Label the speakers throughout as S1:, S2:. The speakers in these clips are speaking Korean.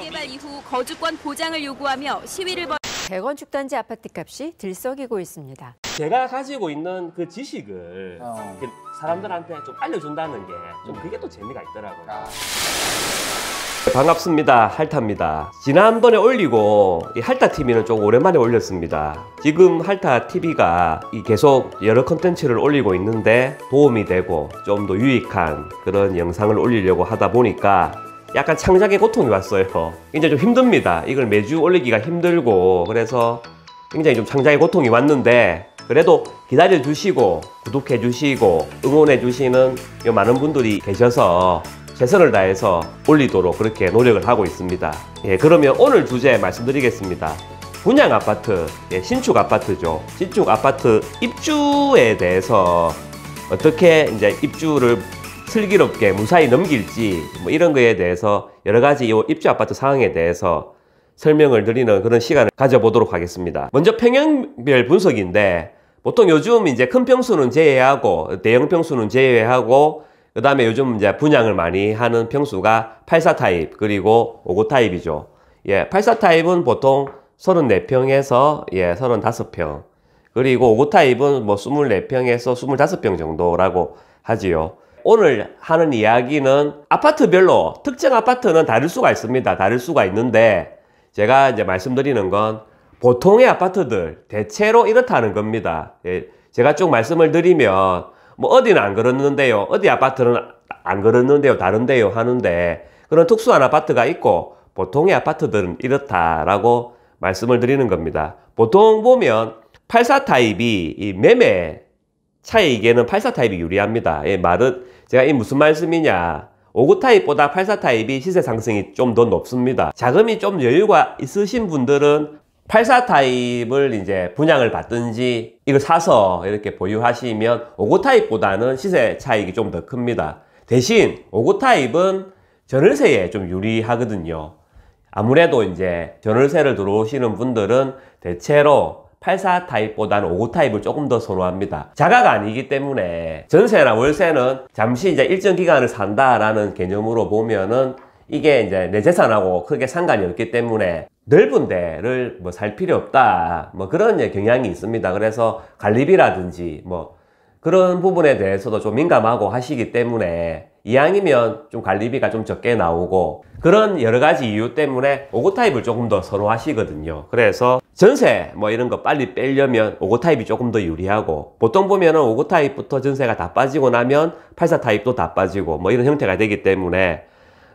S1: 개발 이후 거주권 보장을 요구하며 시위를 벌. 대건축단지 아파트값이 들썩이고 있습니다. 제가 가지고 있는 그 지식을 어. 사람들한테 좀 알려준다는 게 좀 그게 또 재미가 있더라고요. 아. 반갑습니다. 할타입니다. 지난번에 올리고 이 할타 TV는 좀 오랜만에 올렸습니다. 지금 할타 TV가 계속 여러 컨텐츠를 올리고 있는데 도움이 되고 좀 더 유익한 그런 영상을 올리려고 하다 보니까 약간 창작의 고통이 왔어요 굉장히 좀 힘듭니다 이걸 매주 올리기가 힘들고 그래서 굉장히 좀 창작의 고통이 왔는데 그래도 기다려 주시고 구독해 주시고 응원해 주시는 많은 분들이 계셔서 최선을 다해서 올리도록 그렇게 노력을 하고 있습니다 예 그러면 오늘 주제 말씀드리겠습니다 분양 아파트 예, 신축 아파트죠 신축 아파트 입주에 대해서 어떻게 이제 입주를 슬기롭게 무사히 넘길지 뭐 이런 거에 대해서 여러 가지 이 입주 아파트 상황에 대해서 설명을 드리는 그런 시간을 가져보도록 하겠습니다. 먼저 평형별 분석인데 보통 요즘 이제 큰 평수는 제외하고 대형 평수는 제외하고 그 다음에 요즘 이제 분양을 많이 하는 평수가 84 타입 그리고 59 타입이죠. 예, 84 타입은 보통 34평에서 예, 35평 그리고 59 타입은 뭐 24평에서 25평 정도라고 하지요. 오늘 하는 이야기는 아파트별로 특정 아파트는 다를 수가 있습니다. 다를 수가 있는데 제가 이제 말씀드리는 건 보통의 아파트들 대체로 이렇다는 겁니다. 예, 제가 쭉 말씀을 드리면 뭐 어디는 안 그러는데요. 어디 아파트는 안 그러는데요. 다른데요 하는데 그런 특수한 아파트가 있고 보통의 아파트들은 이렇다라고 말씀을 드리는 겁니다. 보통 보면 84타입이 이 매매 차에게는 84타입이 유리합니다. 예, 말은 제가 이 무슨 말씀이냐 5구 타입보다 84 타입이 시세 상승이 좀 더 높습니다. 자금이 좀 여유가 있으신 분들은 84 타입을 이제 분양을 받든지 이걸 사서 이렇게 보유하시면 5구 타입보다는 시세 차익이 좀 더 큽니다. 대신 5구 타입은 전월세에 좀 유리하거든요. 아무래도 이제 전월세를 들어오시는 분들은 대체로 84 타입보다는 59 타입을 조금 더 선호합니다. 자가가 아니기 때문에 전세나 월세는 잠시 이제 일정 기간을 산다라는 개념으로 보면은 이게 이제 내 재산하고 크게 상관이 없기 때문에 넓은 데를 뭐 살 필요 없다 뭐 그런 경향이 있습니다. 그래서 관리비라든지 뭐 그런 부분에 대해서도 좀 민감하고 하시기 때문에 이왕이면 좀 관리비가 좀 적게 나오고 그런 여러 가지 이유 때문에 5고 타입을 조금 더 선호하시거든요. 그래서 전세 뭐 이런 거 빨리 빼려면 오고 타입이 조금 더 유리하고 보통 보면은 오고 타입부터 전세가 다 빠지고 나면 84 타입도 다 빠지고 뭐 이런 형태가 되기 때문에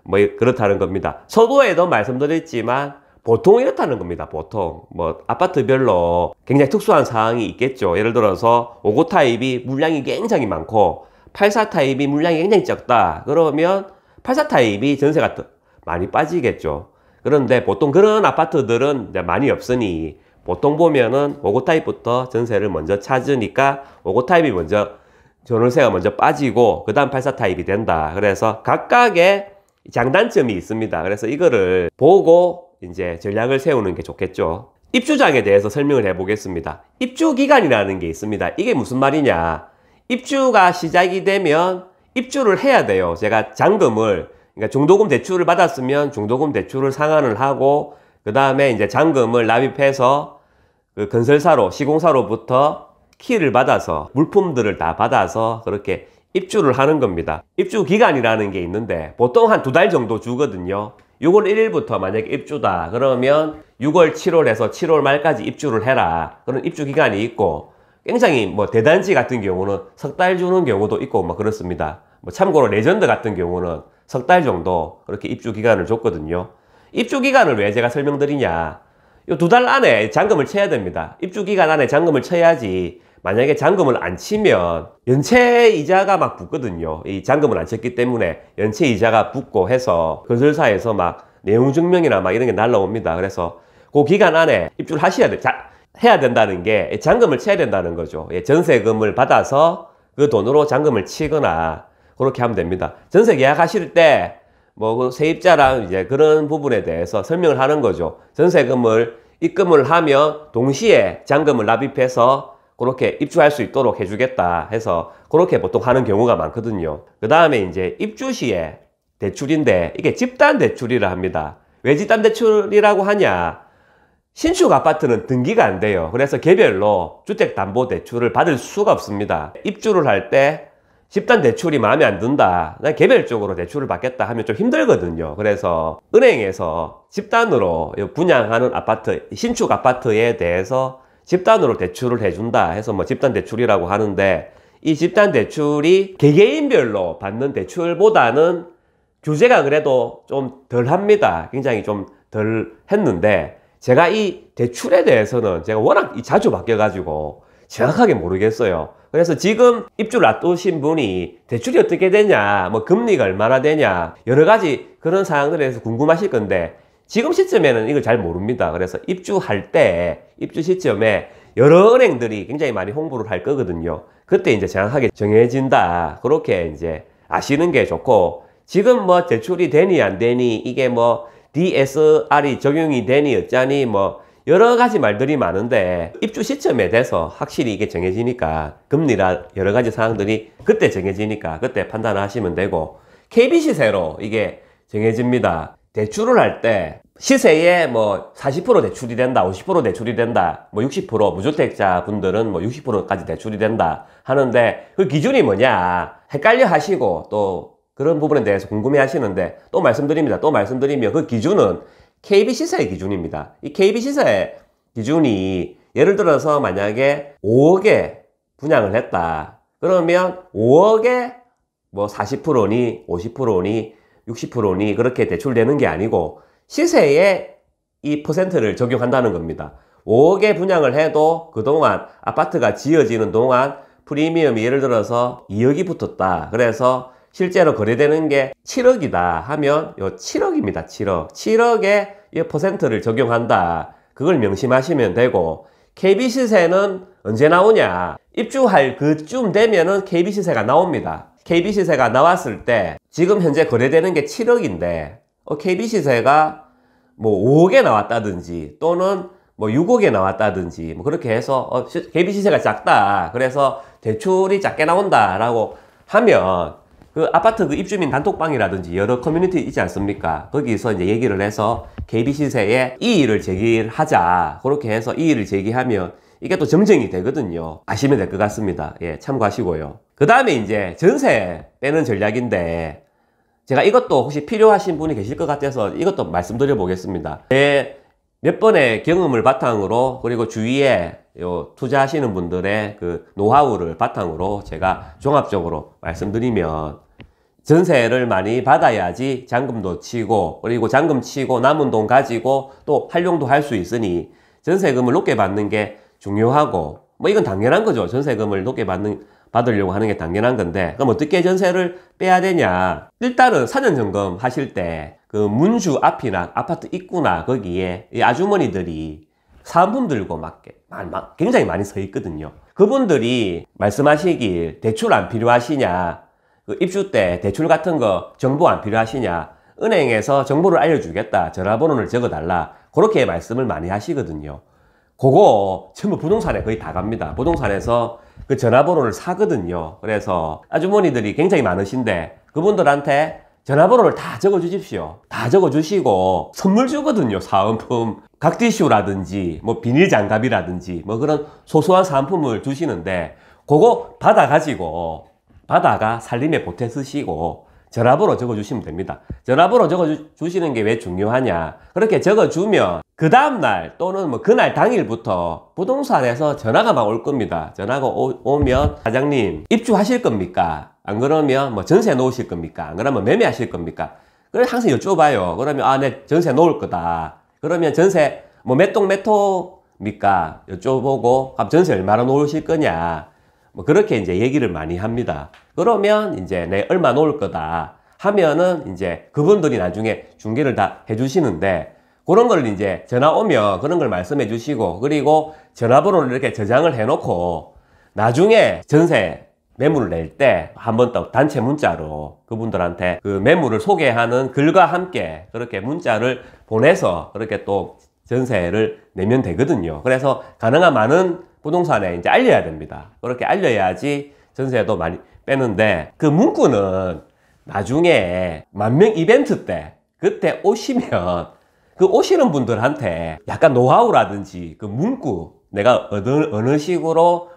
S1: 뭐 그렇다는 겁니다. 서도에도 말씀드렸지만 보통 이렇다는 겁니다. 보통 뭐 아파트별로 굉장히 특수한 사항이 있겠죠. 예를 들어서 오고 타입이 물량이 굉장히 많고 84 타입이 물량이 굉장히 적다. 그러면 84 타입이 전세가 많이 빠지겠죠. 그런데 보통 그런 아파트들은 많이 없으니 보통 보면은 오고 타입부터 전세를 먼저 찾으니까 오고 타입이 먼저 전월세가 먼저 빠지고 그 다음 84 타입이 된다. 그래서 각각의 장단점이 있습니다. 그래서 이거를 보고 이제 전략을 세우는 게 좋겠죠. 입주장에 대해서 설명을 해보겠습니다. 입주기간이라는 게 있습니다. 이게 무슨 말이냐. 입주가 시작이 되면 입주를 해야 돼요. 제가 잔금을 그러니까 중도금 대출을 받았으면 중도금 대출을 상환을 하고 그 다음에 이제 잔금을 납입해서 그 건설사로 시공사로부터 키를 받아서 물품들을 다 받아서 그렇게 입주를 하는 겁니다. 입주 기간이라는 게 있는데 보통 한 두 달 정도 주거든요. 6월 1일부터 만약에 입주다 그러면 6월 7월에서 7월 말까지 입주를 해라 그런 입주 기간이 있고 굉장히 뭐 대단지 같은 경우는 석 달 주는 경우도 있고 뭐 그렇습니다. 뭐 참고로 레전드 같은 경우는 석달 정도 그렇게 입주 기간을 줬거든요. 입주 기간을 왜 제가 설명드리냐. 요두달 안에 잔금을 쳐야 됩니다. 입주 기간 안에 잔금을 쳐야지 만약에 잔금을 안 치면 연체 이자가 막 붙거든요. 이 잔금을 안 쳤기 때문에 연체 이자가 붙고 해서 건설사에서 막 내용 증명이나 막 이런 게 날라옵니다. 그래서 그 기간 안에 입주를 하셔야 돼. 자, 해야 된다는 게 잔금을 쳐야 된다는 거죠. 예, 전세금을 받아서 그 돈으로 잔금을 치거나 그렇게 하면 됩니다. 전세 계약하실 때뭐 그 세입자랑 이제 그런 부분에 대해서 설명을 하는 거죠. 전세금을 입금을 하며 동시에 잔금을 납입해서 그렇게 입주할 수 있도록 해주겠다 해서 그렇게 보통 하는 경우가 많거든요. 그 다음에 이제 입주 시에 대출인데 이게 집단 대출이라 합니다. 왜 집단 대출이라고 하냐? 신축 아파트는 등기가 안 돼요. 그래서 개별로 주택담보대출을 받을 수가 없습니다. 입주를 할때 집단 대출이 마음에 안 든다. 난 개별적으로 대출을 받겠다 하면 좀 힘들거든요. 그래서 은행에서 집단으로 분양하는 아파트, 신축 아파트에 대해서 집단으로 대출을 해준다 해서 뭐 집단 대출이라고 하는데 이 집단 대출이 개개인별로 받는 대출보다는 규제가 그래도 좀 덜 합니다. 굉장히 좀 덜 했는데 제가 이 대출에 대해서는 제가 워낙 자주 바뀌어가지고 정확하게 모르겠어요. 그래서 지금 입주를 앞두신 분이 대출이 어떻게 되냐, 뭐 금리가 얼마나 되냐, 여러 가지 그런 사항들에 대해서 궁금하실 건데 지금 시점에는 이걸 잘 모릅니다. 그래서 입주할 때, 입주 시점에 여러 은행들이 굉장히 많이 홍보를 할 거거든요. 그때 이제 정확하게 정해진다. 그렇게 이제 아시는 게 좋고 지금 뭐 대출이 되니 안 되니 이게 뭐 DSR이 적용이 되니 어쩌니 뭐 여러 가지 말들이 많은데 입주 시점에 대해서 확실히 이게 정해지니까 금리라 여러 가지 사항들이 그때 정해지니까 그때 판단하시면 되고 KB 시세로 이게 정해집니다. 대출을 할 때 시세에 뭐 40% 대출이 된다, 50% 대출이 된다, 뭐 60% 무주택자 분들은 뭐 60%까지 대출이 된다 하는데 그 기준이 뭐냐 헷갈려 하시고 또 그런 부분에 대해서 궁금해 하시는데 또 말씀드립니다. 또 말씀드리면 그 기준은 KB시세의 기준입니다. 이 KB시세 기준이 예를 들어서 만약에 5억에 분양을 했다. 그러면 5억에 뭐 40%니 50%니 60%니 그렇게 대출되는 게 아니고 시세에 이 퍼센트를 적용한다는 겁니다. 5억에 분양을 해도 그동안 아파트가 지어지는 동안 프리미엄이 예를 들어서 2억이 붙었다. 그래서 실제로 거래되는 게 7억이다 하면 요 7억입니다. 7억. 7억에 이 퍼센트를 적용한다. 그걸 명심하시면 되고 KB 시세는 언제 나오냐? 입주할 그쯤 되면은 KB 시세가 나옵니다. KB 시세가 나왔을 때 지금 현재 거래되는 게 7억인데 KB 어, 시세가 뭐 5억에 나왔다든지 또는 뭐 6억에 나왔다든지 뭐 그렇게 해서 어, KB 시세가 작다. 그래서 대출이 작게 나온다라고 하면 그 아파트 그 입주민 단톡방이라든지 여러 커뮤니티 있지 않습니까? 거기서 이제 얘기를 해서 KB시세에 이의를 제기하자. 그렇게 해서 이의를 제기하면 이게 또점쟁이 되거든요. 아시면 될 것 같습니다. 예, 참고하시고요. 그 다음에 이제 전세 빼는 전략인데 제가 이것도 혹시 필요하신 분이 계실 것 같아서 이것도 말씀드려 보겠습니다. 제 몇 번의 경험을 바탕으로 그리고 주위에 요 투자하시는 분들의 그 노하우를 바탕으로 제가 종합적으로 말씀드리면 전세를 많이 받아야지 잔금도 치고 그리고 잔금 치고 남은 돈 가지고 또 활용도 할 수 있으니 전세금을 높게 받는 게 중요하고 뭐 이건 당연한 거죠. 전세금을 높게 받는 받으려고 하는 게 당연한 건데 그럼 어떻게 전세를 빼야 되냐 일단은 사전 점검 하실 때 그 문주 앞이나 아파트 입구나 거기에 이 아주머니들이 사은품 들고 막, 막, 막 굉장히 많이 서 있거든요 그분들이 말씀하시길 대출 안 필요하시냐 그 입주 때 대출 같은 거 정보 안 필요하시냐 은행에서 정보를 알려주겠다 전화번호를 적어달라 그렇게 말씀을 많이 하시거든요 그거 전부 부동산에 거의 다 갑니다 부동산에서 그 전화번호를 사거든요 그래서 아주머니들이 굉장히 많으신데 그분들한테 전화번호를 다 적어 주십시오 다 적어 주시고 선물 주거든요 사은품 각티슈라든지 뭐 비닐장갑이라든지 뭐 그런 소소한 사은품을 주시는데 그거 받아가지고 바다가 살림에 보태 쓰시고 전화번호 적어주시면 됩니다. 전화번호 적어주시는 게 왜 중요하냐. 그렇게 적어주면 그 다음날 또는 뭐 그날 당일부터 부동산에서 전화가 막 올 겁니다. 전화가 오, 면 사장님 입주하실 겁니까? 안 그러면 뭐 전세 놓으실 겁니까? 안 그러면 매매하실 겁니까? 그래 항상 여쭤봐요. 그러면 아네 전세 놓을 거다. 그러면 전세 뭐 몇 동 몇호입니까 여쭤보고 아, 전세 얼마나 놓으실 거냐? 뭐 그렇게 이제 얘기를 많이 합니다. 그러면 이제 내 얼마 놓을 거다 하면은 이제 그분들이 나중에 중계를다 해주시는데 그런 걸 이제 전화 오면 그런 걸 말씀해 주시고 그리고 전화번호를 이렇게 저장을 해놓고 나중에 전세 매물을 낼 때 한 번 더 단체 문자로 그분들한테 그 매물을 소개하는 글과 함께 그렇게 문자를 보내서 그렇게 또 전세를 내면 되거든요. 그래서 가능한 많은 부동산에 이제 알려야 됩니다. 그렇게 알려야지 전세도 많이 빼는데 그 문구는 나중에 만명 이벤트 때 그때 오시면 그 오시는 분들한테 약간 노하우라든지 그 문구 내가 어느, 어느 식으로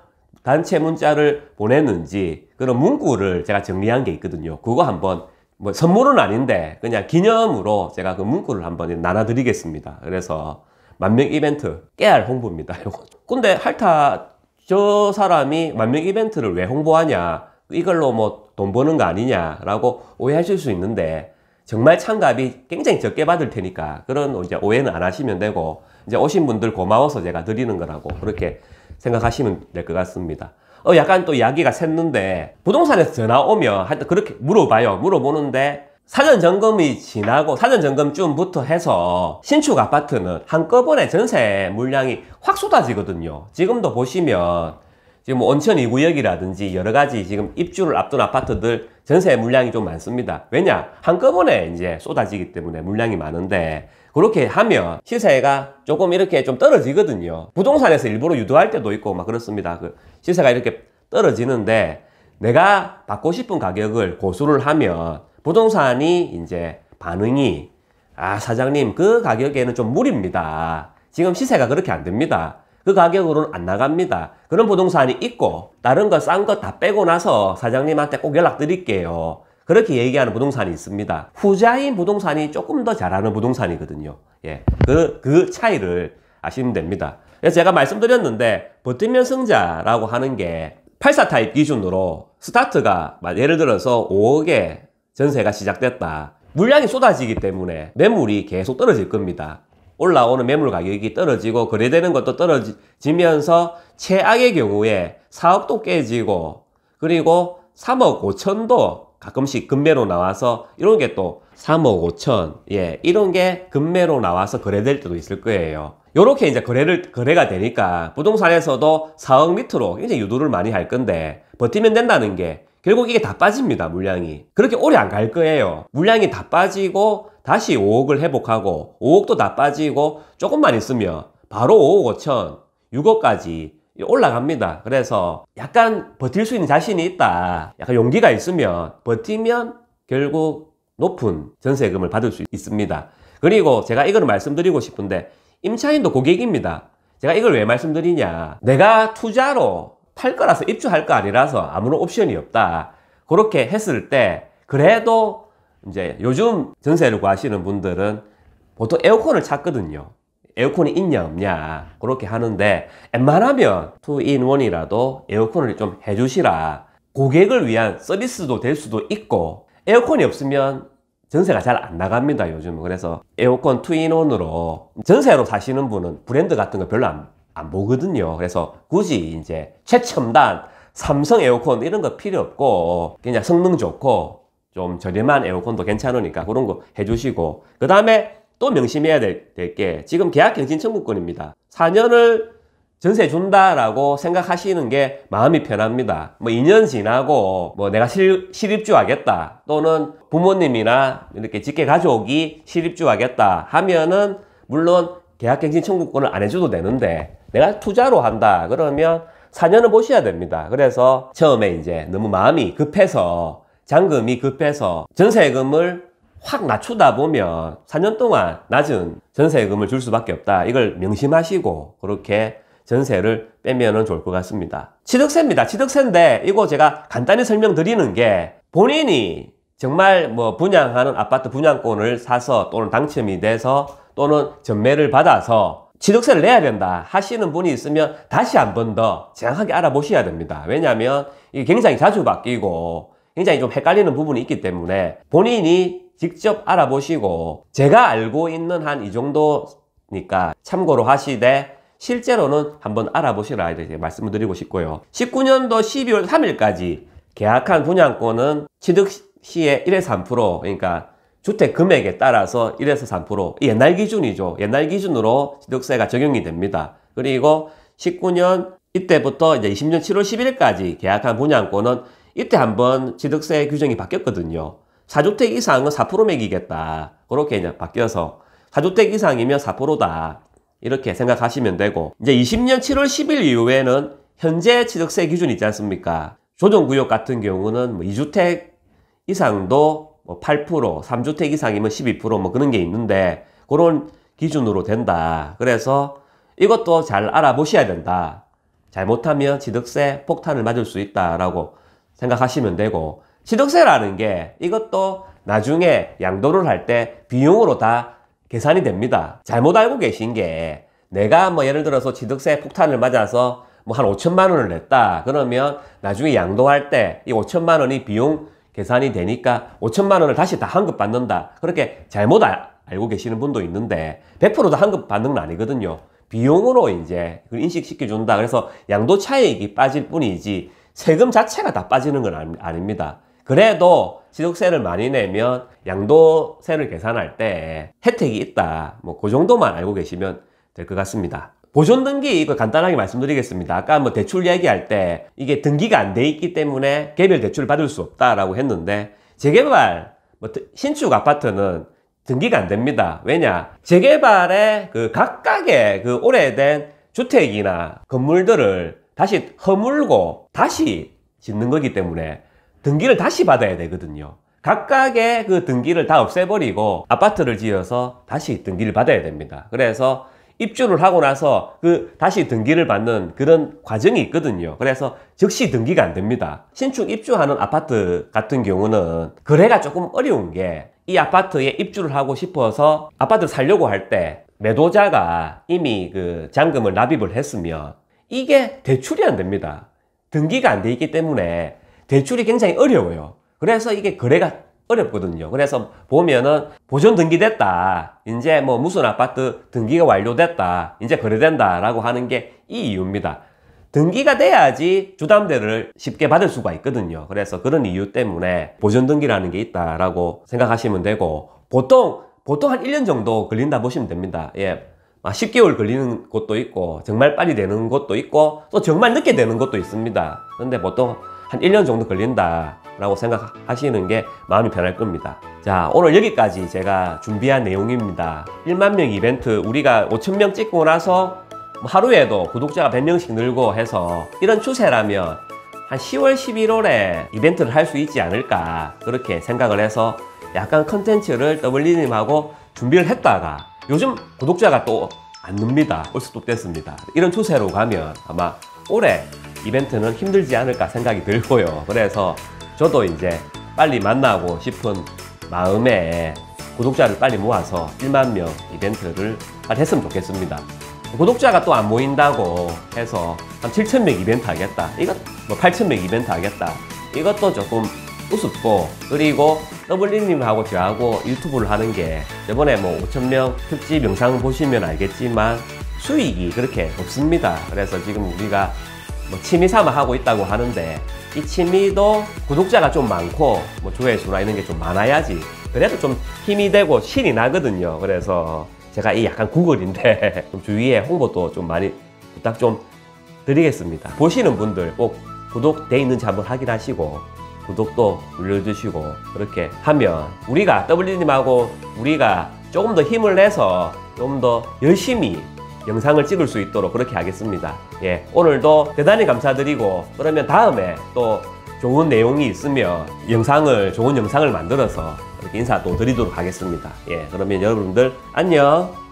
S1: 단체 문자를 보냈는지 그런 문구를 제가 정리한 게 있거든요. 그거 한번 뭐 선물은 아닌데 그냥 기념으로 제가 그 문구를 한번 나눠드리겠습니다. 그래서 만명 이벤트 깨알 홍보입니다. 이건. 근데 할타 저 사람이 만명 이벤트를 왜 홍보하냐 이걸로 뭐 돈 버는 거 아니냐라고 오해하실 수 있는데 정말 참가비 굉장히 적게 받을 테니까 그런 이제 오해는 안 하시면 되고 이제 오신 분들 고마워서 제가 드리는 거라고 그렇게 생각하시면 될 것 같습니다. 어 약간 또 이야기가 샜는데 부동산에서 전화 오면 하여튼 그렇게 물어봐요. 물어보는데 사전 점검이 지나고 사전 점검쯤부터 해서 신축 아파트는 한꺼번에 전세 물량이 확 쏟아지거든요. 지금도 보시면 지금 온천 2구역이라든지 여러 가지 지금 입주를 앞둔 아파트들 전세 물량이 좀 많습니다. 왜냐? 한꺼번에 이제 쏟아지기 때문에 물량이 많은데 그렇게 하면 시세가 조금 이렇게 좀 떨어지거든요. 부동산에서 일부러 유도할 때도 있고 막 그렇습니다. 그 시세가 이렇게 떨어지는데 내가 받고 싶은 가격을 고수를 하면 부동산이 이제 반응이 아 사장님 그 가격에는 좀 무리입니다. 지금 시세가 그렇게 안 됩니다. 그 가격으로는 안 나갑니다. 그런 부동산이 있고 다른 거 싼 거 다 빼고 나서 사장님한테 꼭 연락드릴게요. 그렇게 얘기하는 부동산이 있습니다. 후자인 부동산이 조금 더 잘하는 부동산이거든요. 예, 그, 그 차이를 아시면 됩니다. 그래서 제가 말씀드렸는데 버티면 승자라고 하는 게 84타입 기준으로 스타트가 예를 들어서 5억에 전세가 시작됐다. 물량이 쏟아지기 때문에 매물이 계속 떨어질 겁니다. 올라오는 매물 가격이 떨어지고 거래되는 것도 떨어지면서 최악의 경우에 사업도 깨지고 그리고 3억 5천도 가끔씩 금매로 나와서 이런 게 또 3억 5천 예 이런 게 금매로 나와서 거래될 때도 있을 거예요. 이렇게 이제 거래를 거래가 되니까 부동산에서도 4억 밑으로 굉장히 유도를 많이 할 건데 버티면 된다는 게 결국 이게 다 빠집니다 물량이 그렇게 오래 안 갈 거예요 물량이 다 빠지고 다시 5억을 회복하고 5억도 다 빠지고 조금만 있으면 바로 5억 5천 6억까지 올라갑니다 그래서 약간 버틸 수 있는 자신이 있다 약간 용기가 있으면 버티면 결국 높은 전세금을 받을 수 있습니다 그리고 제가 이걸 말씀드리고 싶은데 임차인도 고객입니다 제가 이걸 왜 말씀드리냐 내가 투자로 팔 거라서 입주할 거 아니라서 아무런 옵션이 없다. 그렇게 했을 때 그래도 이제 요즘 전세를 구하시는 분들은 보통 에어컨을 찾거든요. 에어컨이 있냐 없냐 그렇게 하는데 웬만하면 2인1이라도 에어컨을 좀 해주시라. 고객을 위한 서비스도 될 수도 있고 에어컨이 없으면 전세가 잘 안 나갑니다 요즘 그래서 에어컨 2인1으로 전세로 사시는 분은 브랜드 같은 거 별로 안안 아, 보거든요. 그래서 굳이 이제 최첨단 삼성 에어컨 이런 거 필요 없고 그냥 성능 좋고 좀 저렴한 에어컨도 괜찮으니까 그런 거 해주시고 그 다음에 또 명심해야 될 게 지금 계약갱신청구권입니다. 4년을 전세 준다라고 생각하시는 게 마음이 편합니다. 뭐 2년 지나고 뭐 내가 실, 실입주 하겠다 또는 부모님이나 이렇게 직계 가족이 실입주 하겠다 하면은 물론 계약갱신 청구권을 안 해줘도 되는데 내가 투자로 한다 그러면 4년을 보셔야 됩니다. 그래서 처음에 이제 너무 마음이 급해서 잔금이 급해서 전세금을 확 낮추다 보면 4년 동안 낮은 전세금을 줄 수밖에 없다. 이걸 명심하시고 그렇게 전세를 빼면 좋을 것 같습니다. 취득세입니다. 취득세인데 이거 제가 간단히 설명드리는 게 본인이 정말 뭐 분양하는 아파트 분양권을 사서 또는 당첨이 돼서 또는 전매를 받아서 취득세를 내야 된다 하시는 분이 있으면 다시 한 번 더 정확하게 알아보셔야 됩니다. 왜냐하면 이게 굉장히 자주 바뀌고 굉장히 좀 헷갈리는 부분이 있기 때문에 본인이 직접 알아보시고 제가 알고 있는 한 이 정도니까 참고로 하시되 실제로는 한번 알아보시라 이렇게 말씀을 드리고 싶고요. 19년도 12월 3일까지 계약한 분양권은 취득 시에 1에 3% 그러니까 주택 금액에 따라서 1에서 3% 옛날 기준이죠. 옛날 기준으로 취득세가 적용이 됩니다. 그리고 19년 이때부터 이제 20년 7월 10일까지 계약한 분양권은 이때 한번 취득세 규정이 바뀌었거든요. 4주택 이상은 4% 매기겠다. 그렇게 이제 바뀌어서 4주택 이상이면 4%다. 이렇게 생각하시면 되고 이제 20년 7월 10일 이후에는 현재 취득세 기준 이 있지 않습니까? 조정구역 같은 경우는 뭐 2주택 이상도 뭐 8%, 3주택 이상이면 12%뭐 그런 게 있는데 그런 기준으로 된다. 그래서 이것도 잘 알아보셔야 된다. 잘못하면 취득세 폭탄을 맞을 수 있다라고 생각하시면 되고 취득세라는 게 이것도 나중에 양도를 할 때 비용으로 다 계산이 됩니다. 잘못 알고 계신 게 내가 뭐 예를 들어서 취득세 폭탄을 맞아서 뭐 한 5천만 원을 냈다. 그러면 나중에 양도할 때 이 5천만 원이 비용 계산이 되니까 5천만 원을 다시 다 환급 받는다. 그렇게 잘못 아, 알고 계시는 분도 있는데 100%다 환급 받는 건 아니거든요. 비용으로 이제 인식시켜준다. 그래서 양도 차익이 빠질 뿐이지 세금 자체가 다 빠지는 건 아니, 아닙니다. 그래도 취득세를 많이 내면 양도세를 계산할 때 혜택이 있다. 뭐 그 정도만 알고 계시면 될 것 같습니다. 보존 등기 이거 간단하게 말씀드리겠습니다. 아까 뭐 대출 얘기할때 이게 등기가 안 돼 있기 때문에 개별 대출을 받을 수 없다라고 했는데 재개발 뭐 신축 아파트는 등기가 안 됩니다. 왜냐? 재개발에 그 각각의 그 오래된 주택이나 건물들을 다시 허물고 다시 짓는 거기 때문에 등기를 다시 받아야 되거든요. 각각의 그 등기를 다 없애버리고 아파트를 지어서 다시 등기를 받아야 됩니다. 그래서 입주를 하고 나서 그 다시 등기를 받는 그런 과정이 있거든요. 그래서 즉시 등기가 안 됩니다. 신축 입주하는 아파트 같은 경우는 거래가 조금 어려운 게 이 아파트에 입주를 하고 싶어서 아파트를 살려고 할 때 매도자가 이미 그 잔금을 납입을 했으면 이게 대출이 안 됩니다. 등기가 안 돼 있기 때문에 대출이 굉장히 어려워요. 그래서 이게 거래가 어렵거든요. 그래서 보면은 보존 등기됐다. 이제 뭐 무슨 아파트 등기가 완료됐다. 이제 거래된다라고 하는 게 이 이유입니다. 등기가 돼야지 주담대를 쉽게 받을 수가 있거든요. 그래서 그런 이유 때문에 보존 등기라는 게 있다라고 생각하시면 되고 보통 보통 한 1년 정도 걸린다 보시면 됩니다. 예. 막 아, 10개월 걸리는 곳도 있고 정말 빨리 되는 곳도 있고 또 정말 늦게 되는 곳도 있습니다. 근데 보통 한 1년 정도 걸린다라고 생각하시는 게 마음이 편할 겁니다. 자, 오늘 여기까지 제가 준비한 내용입니다. 1만 명 이벤트 우리가 5천 명 찍고 나서 뭐 하루에도 구독자가 100명씩 늘고 해서 이런 추세라면 한 10월, 11월에 이벤트를 할 수 있지 않을까 그렇게 생각을 해서 약간 컨텐츠를 더블리님하고 준비를 했다가 요즘 구독자가 또 안 늡니다. 올수독 됐습니다. 이런 추세로 가면 아마 올해 이벤트는 힘들지 않을까 생각이 들고요. 그래서 저도 이제 빨리 만나고 싶은 마음에 구독자를 빨리 모아서 1만 명 이벤트를 빨리 했으면 좋겠습니다. 구독자가 또 안 모인다고 해서 한 7천 명 이벤트 하겠다. 이것 뭐 8천 명 이벤트 하겠다. 이것도 조금 우습고 그리고 더블리님하고 저하고 유튜브를 하는 게 이번에 뭐 5천 명 특집 영상 보시면 알겠지만 수익이 그렇게 없습니다. 그래서 지금 우리가 뭐 취미 삼아 하고 있다고 하는데 이 취미도 구독자가 좀 많고 뭐 조회수나 이런 게 좀 많아야지 그래도 좀 힘이 되고 신이 나거든요. 그래서 제가 이 약간 구글인데 좀 주위에 홍보도 좀 많이 부탁 좀 드리겠습니다. 보시는 분들 꼭 구독돼 있는지 한번 확인하시고 구독도 눌러주시고 그렇게 하면 우리가 WD님하고 우리가 조금 더 힘을 내서 좀 더 열심히 영상을 찍을 수 있도록 그렇게 하겠습니다. 예, 오늘도 대단히 감사드리고 그러면 다음에 또 좋은 내용이 있으면 영상을 좋은 영상을 만들어서 이렇게 인사 또 드리도록 하겠습니다. 예, 그러면 여러분들 안녕.